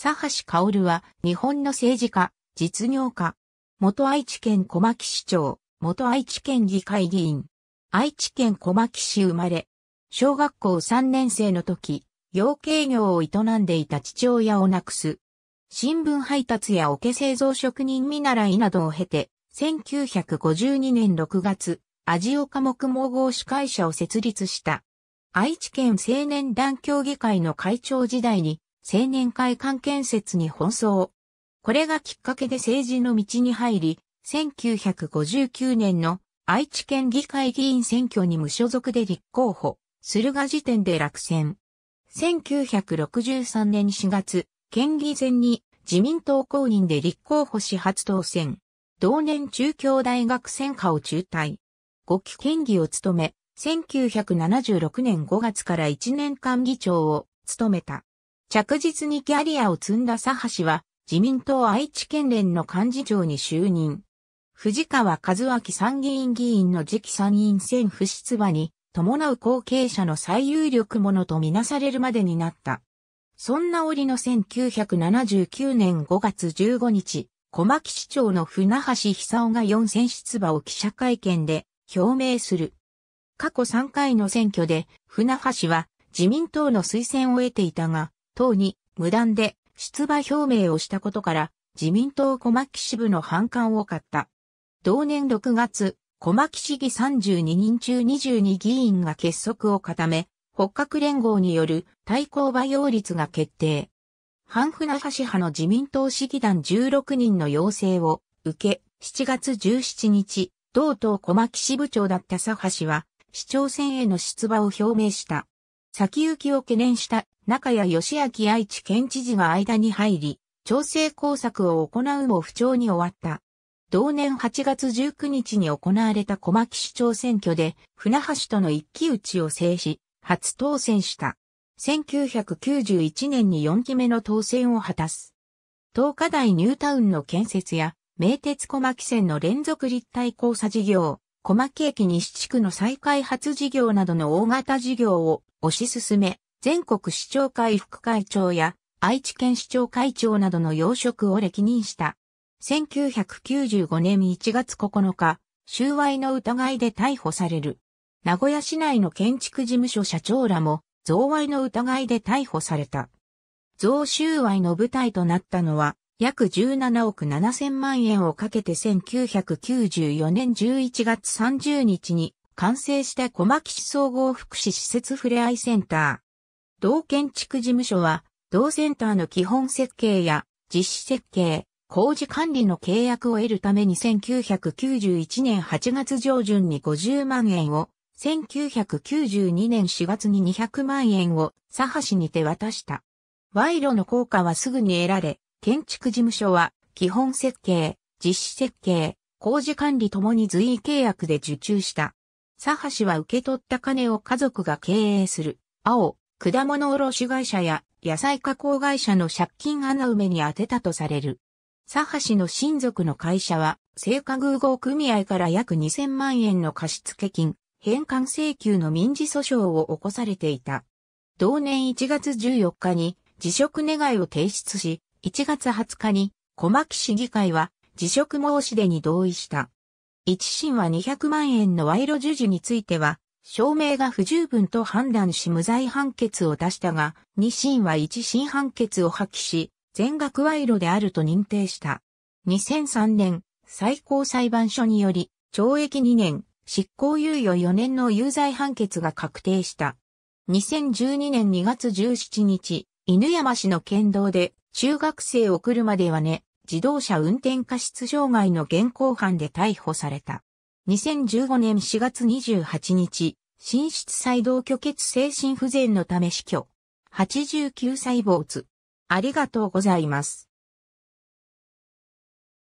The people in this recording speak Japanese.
佐橋薫は日本の政治家、実業家。元愛知県小牧市長、元愛知県議会議員。愛知県小牧市生まれ。小学校3年生の時、養鶏業を営んでいた父親を亡くす。新聞配達や桶製造職人見習いなどを経て、1952年6月、味岡木毛合司会社を設立した。愛知県青年団協議会の会長時代に青年会館建設に奔走。これがきっかけで政治の道に入り、1959年の愛知県議会議員選挙に無所属で立候補、駿河時点で落選。1963年4月、県議選に自民党公認で立候補し初当選。同年中京大学選科を中退。5期県議を務め、1976年5月から1年間議長を務めた。着実にキャリアを積んだ佐橋は、自民党愛知県連の幹事長に就任。藤川和明参議院議員の次期参院選不出馬に伴う後継者の最有力者とみなされるまでになった。そんな折の1979年5月15日、小牧市長の船橋久夫が4選出馬を記者会見で表明する。過去3回の選挙で船橋は自民党の推薦を得ていたが、等に無断で出馬表明をしたことから、自民党小牧支部の反感を買った。同年6月、小牧市議32人中22議員が結束を固め、北角連合による対抗馬擁率が決定。半船橋派の自民党市議団16人の要請を受け、7月17日、同党小牧支部長だった佐橋は、市長選への出馬を表明した。先行きを懸念した中谷義明愛知県知事が間に入り、調整工作を行うも不調に終わった。同年8月19日に行われた小牧市長選挙で、船橋との一騎打ちを制し、初当選した。1991年に4期目の当選を果たす。東華大ニュータウンの建設や、名鉄小牧線の連続立体交差事業、小牧駅西地区の再開発事業などの大型事業を推し進め、全国市長会副会長や愛知県市長会長などの要職を歴任した。1995年1月9日、収賄の疑いで逮捕される。名古屋市内の建築事務所社長らも、贈賄の疑いで逮捕された。贈収賄の舞台となったのは、約17億7000万円をかけて1994年11月30日に完成した小牧市総合福祉施設ふれあいセンター。同建築事務所は、同センターの基本設計や実施設計、工事管理の契約を得るために1991年8月上旬に50万円を、1992年4月に200万円を佐波市に手渡した。賄賂の効果はすぐに得られ、建築事務所は基本設計、実施設計、工事管理ともに随意契約で受注した。佐波は受け取った金を家族が経営する、青、果物卸会社や野菜加工会社の借金穴埋めに当てたとされる。佐波氏の親族の会社は、成果偶合組合から約2000万円の貸付金、返還請求の民事訴訟を起こされていた。同年1月14日に辞職願を提出し、1月20日に小牧市議会は辞職申し出に同意した。一審は200万円の賄賂授受については、証明が不十分と判断し無罪判決を出したが、二審は一審判決を破棄し、全額賄賂であると認定した。2003年、最高裁判所により、懲役2年、執行猶予4年の有罪判決が確定した。2012年2月17日、犬山市の県道で、中学生を車ではね、自動車運転過失障害の現行犯で逮捕された。2015年4月28日、心室細動虚血精神不全のため死去。89歳坊主。ありがとうございます。